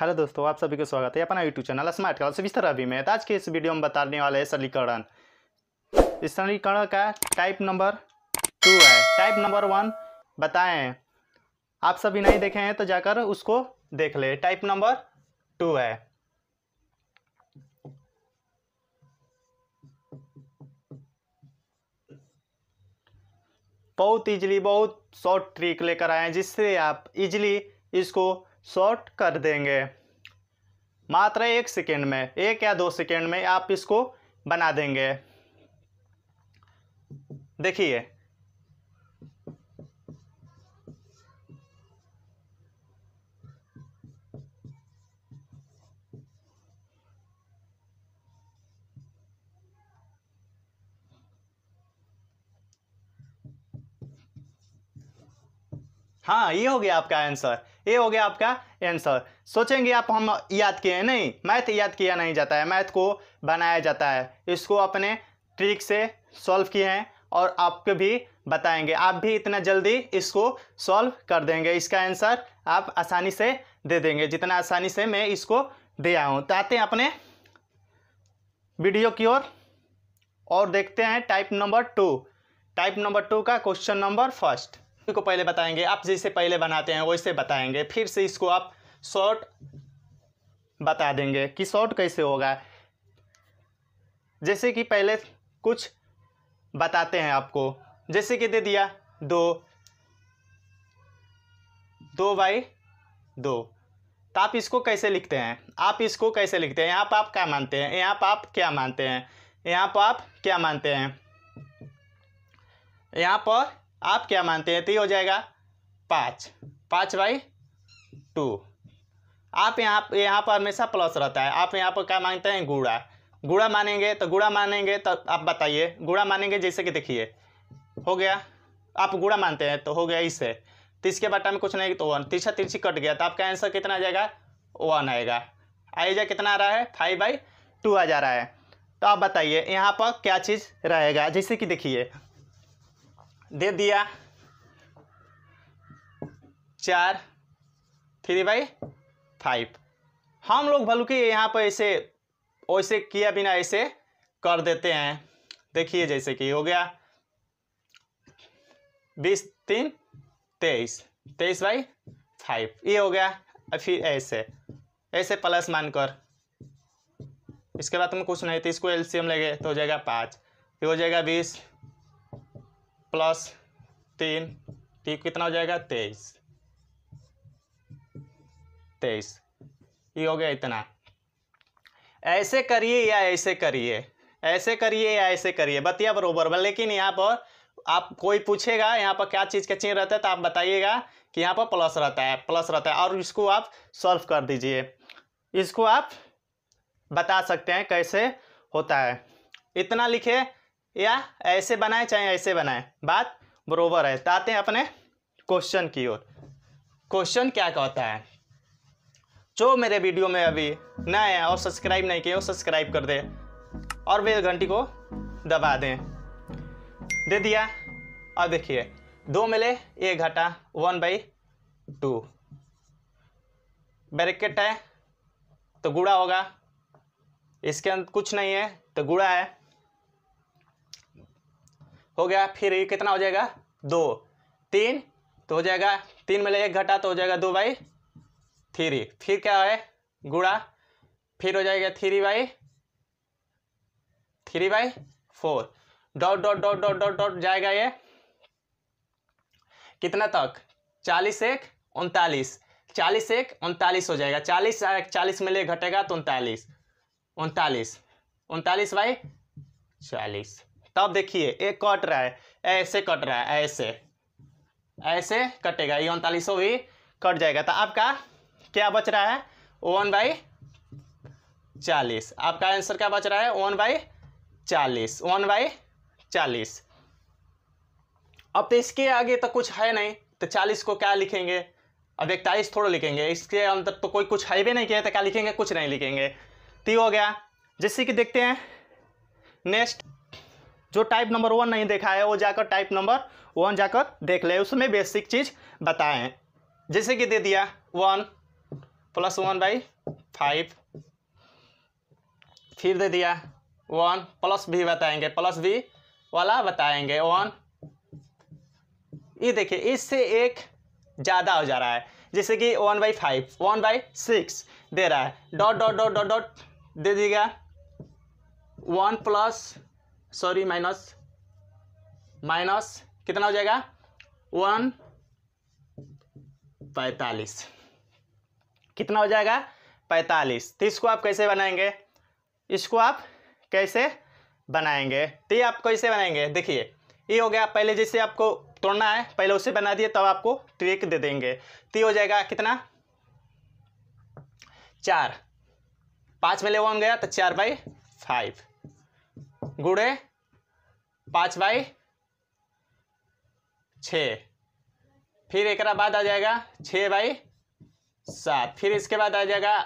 hello दोस्तों आप सभी का स्वागत है अपना यूट्यूब चैनल स्मार्ट का विस्तार अभी मैं आज के इस वीडियो में बताने वाले हैं सरलीकरण इस सरलीकरण का टाइप नंबर टू है टाइप नंबर वन बताएं आप सभी नहीं देखे हैं तो जाकर उसको देख ले टाइप नंबर टू है बहुत इजीली बहुत शॉर्ट ट्रिक लेकर आए हैं जिससे आप इजीली इसको शॉर्ट कर देंगे मात्र एक सेकेंड में एक या दो सेकेंड में आप इसको बना देंगे देखिए हाँ ये हो गया आपका आंसर ये हो गया आपका आंसर सोचेंगे आप हम याद किए नहीं मैथ याद किया नहीं जाता है मैथ को बनाया जाता है इसको अपने ट्रिक से सॉल्व किए हैं और आपको भी बताएंगे आप भी इतना जल्दी इसको सॉल्व कर देंगे इसका आंसर आप आसानी से दे देंगे जितना आसानी से मैं इसको दिया हूँ तो आते हैं अपने वीडियो की ओर और, और देखते हैं type number two type number two का क्वेश्चन नंबर फर्स्ट को पहले बताएंगे आप जैसे पहले बनाते हैं वैसे बताएंगे फिर से इसको आप शॉर्ट बता देंगे कि शॉर्ट कैसे होगा जैसे कि पहले कुछ बताते हैं आपको जैसे कि दे दिया दो दो बाई दो तो आप इसको कैसे लिखते हैं आप इसको कैसे लिखते हैं यहाँ पर आप क्या मानते हैं यहाँ पर आप क्या मानते हैं यहाँ पर आप क्या मानते हैं यहाँ पर आप क्या मानते हैं तो ये हो जाएगा पाँच पाँच बाई टू आप यहाँ यहाँ पर हमेशा प्लस रहता है आप यहाँ पर क्या मांगते हैं गुड़ा गुड़ा मानेंगे तो गुड़ा मानेंगे तो आप बताइए गुड़ा मानेंगे जैसे कि देखिए हो गया आप गुड़ा मानते हैं तो हो गया इसे तीस के बटा में कुछ नहीं तो वन तीसरा तिरछी कट गया तो आपका आंसर कितना आ जाएगा वन आएगा आइजा कितना आ रहा है फाइव बाई टू आ जा रहा है तो आप बताइए यहाँ पर क्या चीज़ रहेगा जैसे कि देखिए दे दिया चार थ्री बाई फाइव हम लोग भलुकी यहाँ पर ऐसे वैसे किया बिना ऐसे कर देते हैं देखिए जैसे कि हो गया बीस तीन तेईस तेईस बाई फाइव ये हो गया और फिर ऐसे ऐसे प्लस मानकर इसके बाद तुम कुछ नहीं तो इसको एलसीएम लगे तो हो जाएगा पाँच ये हो जाएगा बीस प्लस तीन तीन कितना हो जाएगा तेईस तेईस ये हो गया इतना ऐसे करिए या ऐसे करिए ऐसे करिए या ऐसे करिए बतिया बरोबर लेकिन यहाँ पर आप कोई पूछेगा यहाँ पर क्या चीज़ का चिन्ह रहता है तो आप बताइएगा कि यहाँ पर प्लस रहता है प्लस रहता है और इसको आप सॉल्व कर दीजिए इसको आप बता सकते हैं कैसे होता है इतना लिखे या ऐसे बनाए चाहे ऐसे बनाए बात बरोबर है ताते अपने क्वेश्चन की ओर क्वेश्चन क्या कहता है जो मेरे वीडियो में अभी नए हैं और सब्सक्राइब नहीं किए सब्सक्राइब कर दे और बेल घंटी को दबा दें दे दिया अब देखिए दो मिले एक घटा वन बाई टू बैरिकेट है तो गुड़ा होगा इसके अंदर कुछ नहीं है तो गुड़ा है हो गया फिर ये कितना हो जाएगा दो तीन तो हो जाएगा तीन में एक घटा तो हो जाएगा दो बाई थ्री फिर क्या है गुड़ा फिर हो जाएगा three by three by four dot dot dot dot dot dot जाएगा ये कितना तक चालीस एक उनतालीस चालीस एक उनतालीस हो जाएगा चालीस चालीस में ले घटेगा तो उनतालीस उनतालीस उनतालीस बाई चालीस तो अब देखिए एक कट रहा है ऐसे कट रहा है ऐसे ऐसे कटेगा ये उनतालीसों भी कट जाएगा तो आपका क्या बच रहा है वन बाई चालीस आपका आंसर क्या बच रहा है वन बाई चालीस वन बाई चालीस अब तो इसके आगे तो कुछ है नहीं तो चालीस को क्या लिखेंगे अब इकतालीस थोड़ा लिखेंगे इसके अंदर तो कोई कुछ है भी नहीं किया तो क्या लिखेंगे कुछ नहीं लिखेंगे तो हो गया जैसे कि देखते हैं नेक्स्ट जो टाइप नंबर वन नहीं देखा है वो जाकर टाइप नंबर वन जाकर देख ले उसमें बेसिक चीज़ बताएं जैसे कि दे दिया one plus one by five फिर दे दिया वन प्लस भी बताएंगे प्लस भी वाला बताएंगे वन ये देखिए इससे एक ज़्यादा हो जा रहा है जैसे कि one by five one by six दे रहा है dot dot dot dot dot दे दिएगा one plus sorry minus minus कितना हो जाएगा वन पैतालीस कितना हो जाएगा पैंतालीस तो इसको आप कैसे बनाएंगे इसको आप कैसे बनाएंगे तो ये आप कैसे बनाएंगे देखिए ये हो गया पहले जैसे आपको तोड़ना है पहले उसे बना दिए तब आपको ट्रिक दे देंगे तो ये हो जाएगा कितना चार पाँच में वन गया तो चार बाई फाइव गुड़े पाँच बाई छ फिर एक बाद आ जाएगा छ बाई सात फिर इसके बाद आ जाएगा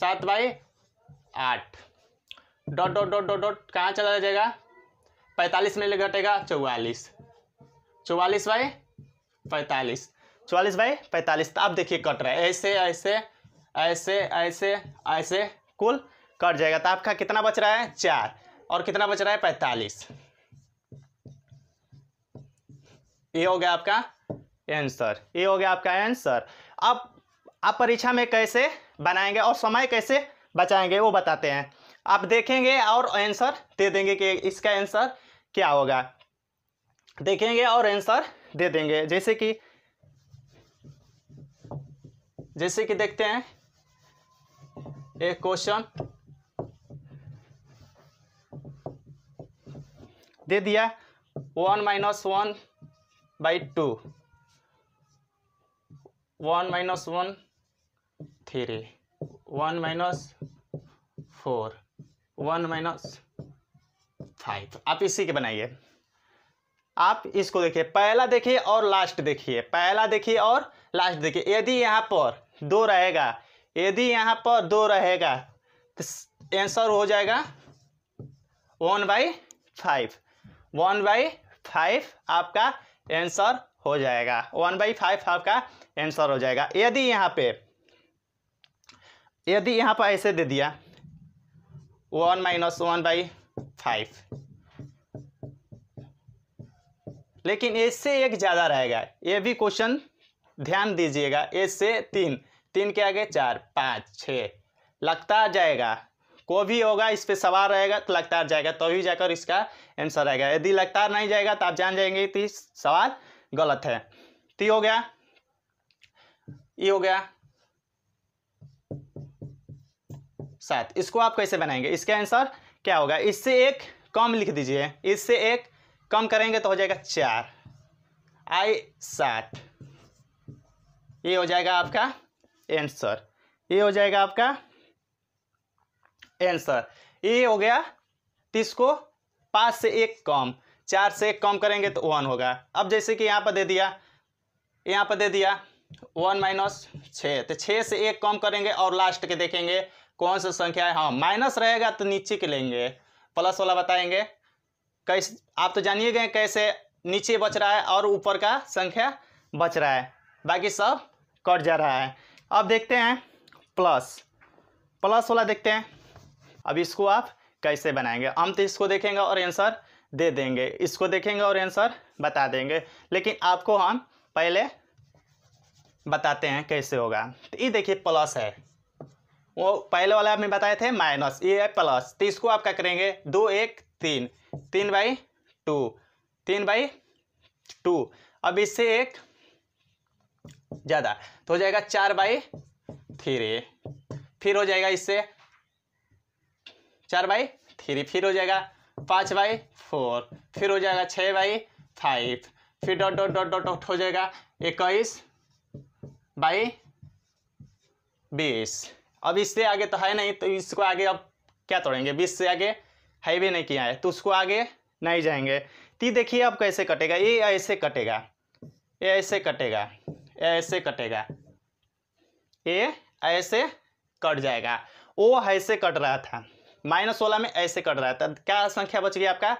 सात बाई आठ dot dot dot dot dot कहाँ चला जाएगा पैंतालीस में घटेगा चौवालीस चौवालीस बाई पैंतालीस चौवालीस बाई पैंतालीस तो आप देखिए कट रहा है ऐसे ऐसे ऐसे ऐसे ऐसे कुल कट जाएगा तो आपका कितना बच रहा है चार और कितना बच रहा है पैंतालीस ये हो गया आपका आंसर ये हो गया आपका आंसर अब आप परीक्षा में कैसे बनाएंगे और समय कैसे बचाएंगे वो बताते हैं आप देखेंगे और आंसर दे देंगे कि इसका आंसर क्या होगा देखेंगे और आंसर दे देंगे जैसे कि जैसे कि देखते हैं एक क्वेश्चन दे दिया one minus one by two one minus one three one minus four one minus five आप इसी के बनाइए आप इसको देखिए पहला देखिए और लास्ट देखिए पहला देखिए और लास्ट देखिए यदि यहाँ पर दो रहेगा यदि यहाँ पर दो रहेगा तो आंसर हो जाएगा one by five one by five आपका आंसर हो जाएगा वन बाई फाइव आपका आंसर हो जाएगा यदि यहाँ पे यदि यहाँ पर ऐसे दे दिया one minus one by five लेकिन इससे एक ज़्यादा रहेगा ये भी क्वेश्चन ध्यान दीजिएगा इससे तीन तीन के आगे चार पाँच छ लगता जाएगा को भी होगा इस पर सवाल रहेगा तो लगातार जाएगा तभी तो जाकर इसका आंसर आएगा यदि लगतार नहीं जाएगा तो आप जान जाएंगे कि सवाल गलत है तो ये हो गया ये हो गया सात इसको आप कैसे बनाएंगे इसका आंसर क्या होगा इससे एक कम लिख दीजिए इससे एक कम करेंगे तो हो जाएगा चार आई सात ये हो जाएगा आपका आंसर ये हो जाएगा आपका आंसर ए हो गया तीस को पाँच से एक कम चार से एक कम करेंगे तो वन होगा अब जैसे कि यहाँ पर दे दिया यहाँ पर दे दिया वन माइनस छः तो छः से एक कम करेंगे और लास्ट के देखेंगे कौन सा संख्या है हाँ माइनस रहेगा तो नीचे के लेंगे प्लस वाला बताएंगे कैसे आप तो जानिए गए कैसे नीचे बच रहा है और ऊपर का संख्या बच रहा है बाकी सब कट जा रहा है अब देखते हैं प्लस प्लस वाला देखते हैं अब इसको आप कैसे बनाएंगे हम तो इसको देखेंगे और आंसर दे देंगे इसको देखेंगे और आंसर बता देंगे लेकिन आपको हम पहले बताते हैं कैसे होगा तो ये देखिए प्लस है वो पहले वाला आपने बताए थे माइनस ये है प्लस तो इसको आप क्या करेंगे दो एक तीन तीन बाई टू तीन बाई टू अब इससे एक ज़्यादा तो हो जाएगा चार बाई थ्री फिर हो जाएगा इससे चार बाई थ्री फिर हो जाएगा पाँच बाई फोर फिर हो जाएगा छः बाई फाइव फिर डॉट डॉट डॉट डॉट हो जाएगा इक्कीस बाई बीस अब इससे आगे तो है नहीं तो इसको आगे अब क्या तोड़ेंगे बीस से आगे है भी नहीं किया है तो उसको आगे नहीं जाएंगे ती देखिए अब कैसे कटेगा ये ऐसे कटेगा ये ऐसे कटेगा ऐसे कटेगा ये ऐसे कट जाएगा वो ऐसे कट रहा था माइनस सोलह में ऐसे कट रहा है तो क्या संख्या बच गया आपका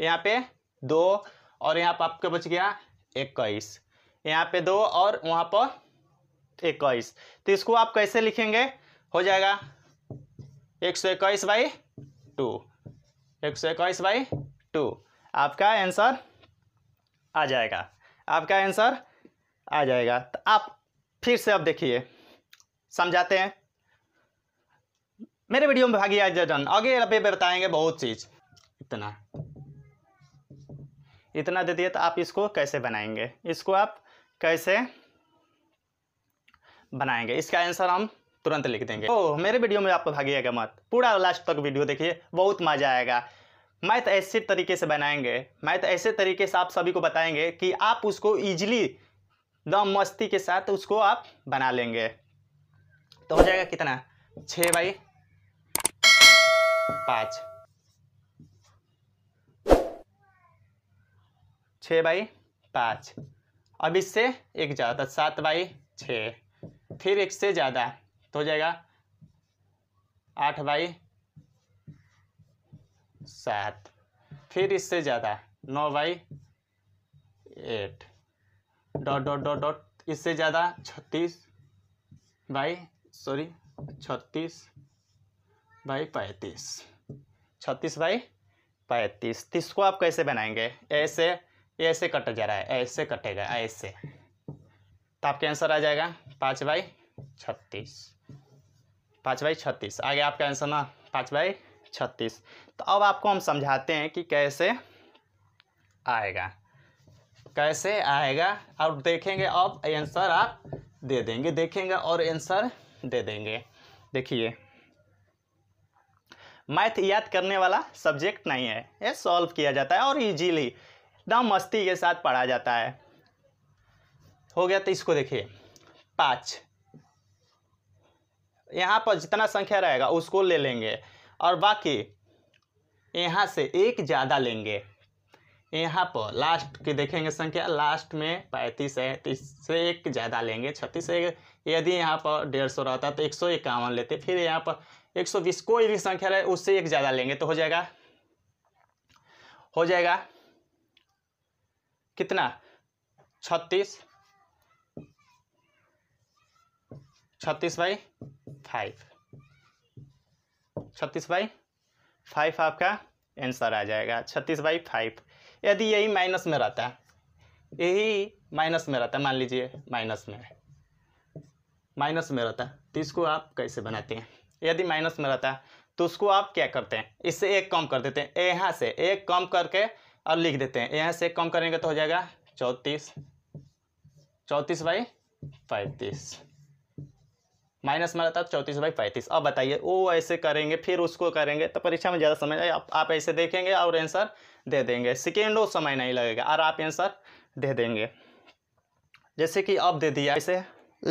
यहाँ पे दो और यहाँ पर आपका बच गया इक्कीस यहाँ पे दो और वहाँ पर इक्कीस तो इसको आप कैसे लिखेंगे हो जाएगा एक सौ इक्कीस बाई टू एक सौ इक्कीस बाई टू आपका आंसर आ जाएगा आपका आंसर आ जाएगा तो आप फिर से अब देखिए समझाते हैं मेरे वीडियो में भागी आज डन आगे पे बताएंगे बहुत चीज इतना इतना दे दिया तो आप इसको कैसे बनाएंगे इसको आप कैसे बनाएंगे इसका आंसर हम तुरंत लिख देंगे ओह मेरे वीडियो में आप भागिएगा मत पूरा लास्ट तक वीडियो देखिए बहुत मजा आएगा मैथ तो ऐसे तरीके से बनाएंगे मैथ तो ऐसे तरीके से आप सभी को बताएंगे कि आप उसको इजिली दम मस्ती के साथ उसको आप बना लेंगे तो हो जाएगा कितना छः बाई पाँच छ बाई पाँच अब इससे एक ज़्यादा तो सात बाई छ फिर एक से ज़्यादा तो हो जाएगा आठ बाई सात फिर इससे ज़्यादा नौ by eight dot dot dot dot इससे ज़्यादा छत्तीस बाई सॉरी छत्तीस बाई पैंतीस छत्तीस बाई पैंतीस तीस को आप कैसे बनाएंगे ऐसे ऐसे कट जा रहा है ऐसे कटेगा ऐसे तो आपके आंसर आ जाएगा पाँच बाई छत्तीस पाँच बाई छत्तीस आगे आपका आंसर ना पाँच बाई छत्तीस तो अब आपको हम समझाते हैं कि कैसे आएगा कैसे आएगा और देखेंगे अब आंसर आप दे देंगे देखेंगे और आंसर दे देंगे देखिए मैथ याद करने वाला सब्जेक्ट नहीं है ये सॉल्व किया जाता है और इजीली एकदम मस्ती के साथ पढ़ा जाता है हो गया तो इसको देखिए पाँच यहाँ पर जितना संख्या रहेगा उसको ले लेंगे और बाकी यहाँ से एक ज़्यादा लेंगे यहाँ पर लास्ट की देखेंगे संख्या लास्ट में पैंतीस है तीस से एक ज़्यादा लेंगे छत्तीस से यदि यहाँ पर डेढ़ सौ रहता तो एक सौ इक्यावन लेते फिर यहाँ पर एक सौ बीस कोई भी संख्या रहे उससे एक ज़्यादा लेंगे तो हो जाएगा हो जाएगा कितना छत्तीस छत्तीस बाई फाइव छत्तीस बाई फाइव आपका आंसर आ जाएगा छत्तीस बाई फाइव यदि यही माइनस में रहता है यही माइनस में रहता है मान लीजिए माइनस में माइनस में रहता है तो इसको आप कैसे बनाते हैं यदि माइनस में रहता है तो उसको आप क्या करते हैं इससे एक कम कर देते हैं यहाँ से एक कम करके और लिख देते हैं यहाँ से कम करेंगे तो हो जाएगा चौंतीस चौंतीस बाई पैंतीस माइनस में रहता है तो चौंतीस बाई पैंतीस अब बताइए वो ऐसे करेंगे फिर उसको करेंगे तो परीक्षा में ज़्यादा समय आप, आप ऐसे देखेंगे और आंसर दे देंगे सेकेंडों समय नहीं लगेगा और आप आंसर दे देंगे जैसे कि अब दे दिया ऐसे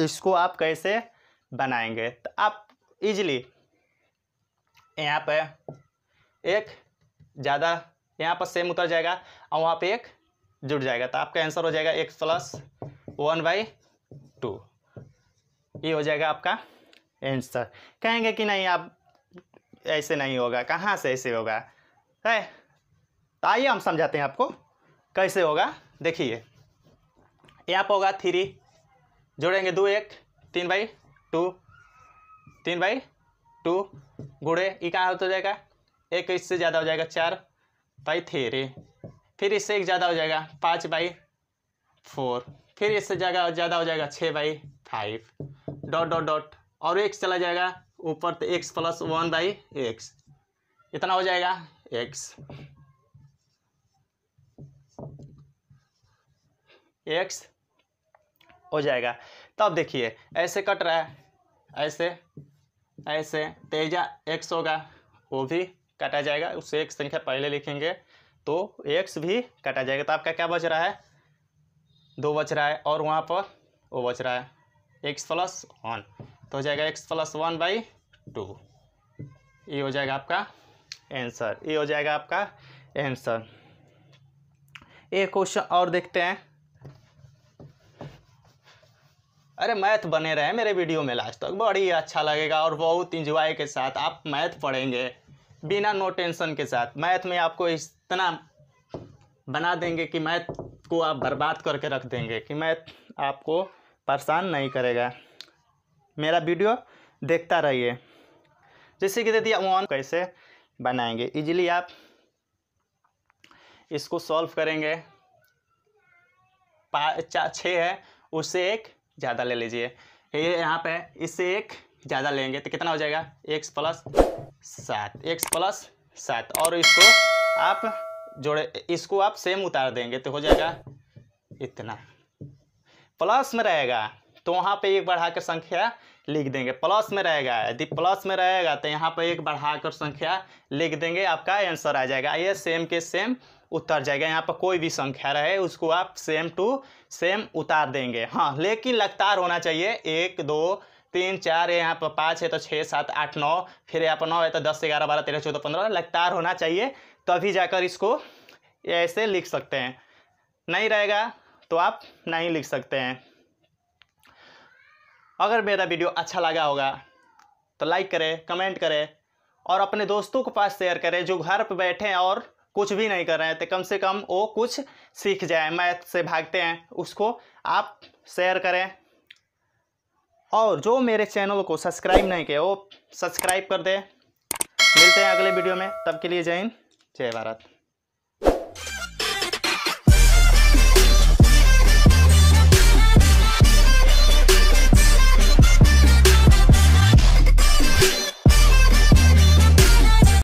इसको आप कैसे बनाएंगे तो आप इजिली यहाँ पे एक ज़्यादा यहाँ पर सेम उतर जाएगा और वहाँ पे एक जुड़ जाएगा तो आपका आंसर हो जाएगा एक प्लस वन बाई टू ये हो जाएगा आपका आंसर कहेंगे कि नहीं आप ऐसे नहीं होगा कहाँ से ऐसे होगा है तो आइए हम समझाते हैं आपको कैसे होगा देखिए यहाँ पर होगा थ्री जोड़ेंगे दो एक तीन बाई टू तीन बाई टू गुड़े ई कहाँ तो हो जाएगा एक इससे ज़्यादा हो जाएगा चार बाई थ्री फिर इससे एक ज़्यादा हो जाएगा पाँच बाई फोर फिर इससे ज्यादा ज़्यादा हो जाएगा छः by five dot dot dot और एक चला जाएगा ऊपर तो X plus one by X इतना हो जाएगा एक्स एक्स हो जाएगा तब तो देखिए ऐसे कट रहा है ऐसे ऐसे तेजा एक्स होगा वो भी काटा जाएगा उससे एक संख्या पहले लिखेंगे तो एक्स भी काटा जाएगा तो आपका क्या बच रहा है दो बच रहा है और वहाँ पर वो बच रहा है एक्स प्लस वन तो हो जाएगा X plus one by two ये हो जाएगा आपका आंसर ये हो जाएगा आपका आंसर एक क्वेश्चन और देखते हैं अरे मैथ बने रहे मेरे वीडियो में लास्ट तक तो बड़ी अच्छा लगेगा और बहुत इंजॉय के साथ आप मैथ पढ़ेंगे बिना नो टेंशन के साथ मैथ में आपको इतना बना देंगे कि मैथ को आप बर्बाद करके रख देंगे कि मैथ आपको परेशान नहीं करेगा मेरा वीडियो देखता रहिए जैसे कि दे दिया वन कैसे बनाएंगे इजीली आप इसको सॉल्व करेंगे पाँच छः है उसे एक ज़्यादा ले लीजिए ये यहाँ पे इससे एक ज़्यादा लेंगे तो कितना हो जाएगा एक्स प्लस सात एक्स प्लस सात और इसको आप जोड़े इसको आप सेम उतार देंगे तो हो जाएगा इतना प्लस में रहेगा तो वहाँ पे एक बढ़ा कर संख्या लिख देंगे प्लस में रहेगा यदि प्लस में रहेगा तो यहाँ पे एक बढ़ा कर संख्या लिख देंगे आपका आंसर आ जाएगा ये सेम के सेम उतर जाएगा यहाँ पर कोई भी संख्या रहे उसको आप सेम टू सेम उतार देंगे हाँ लेकिन लगातार होना चाहिए एक दो तीन चार है यहाँ पर पाँच है तो छः सात आठ नौ फिर यहाँ पर नौ है तो दस ग्यारह बारह तेरह चौदह पंद्रह लगातार होना चाहिए तभी जाकर इसको ऐसे लिख सकते हैं नहीं रहेगा तो आप नहीं लिख सकते हैं अगर मेरा वीडियो अच्छा लगा होगा तो लाइक करें कमेंट करें और अपने दोस्तों के पास शेयर करें जो घर पर बैठे हैं और कुछ भी नहीं कर रहे हैं तो कम से कम वो कुछ सीख जाए मैथ से भागते हैं उसको आप शेयर करें और जो मेरे चैनल को सब्सक्राइब नहीं किया वो सब्सक्राइब कर दें मिलते हैं अगले वीडियो में तब के लिए जय हिंद जय भारत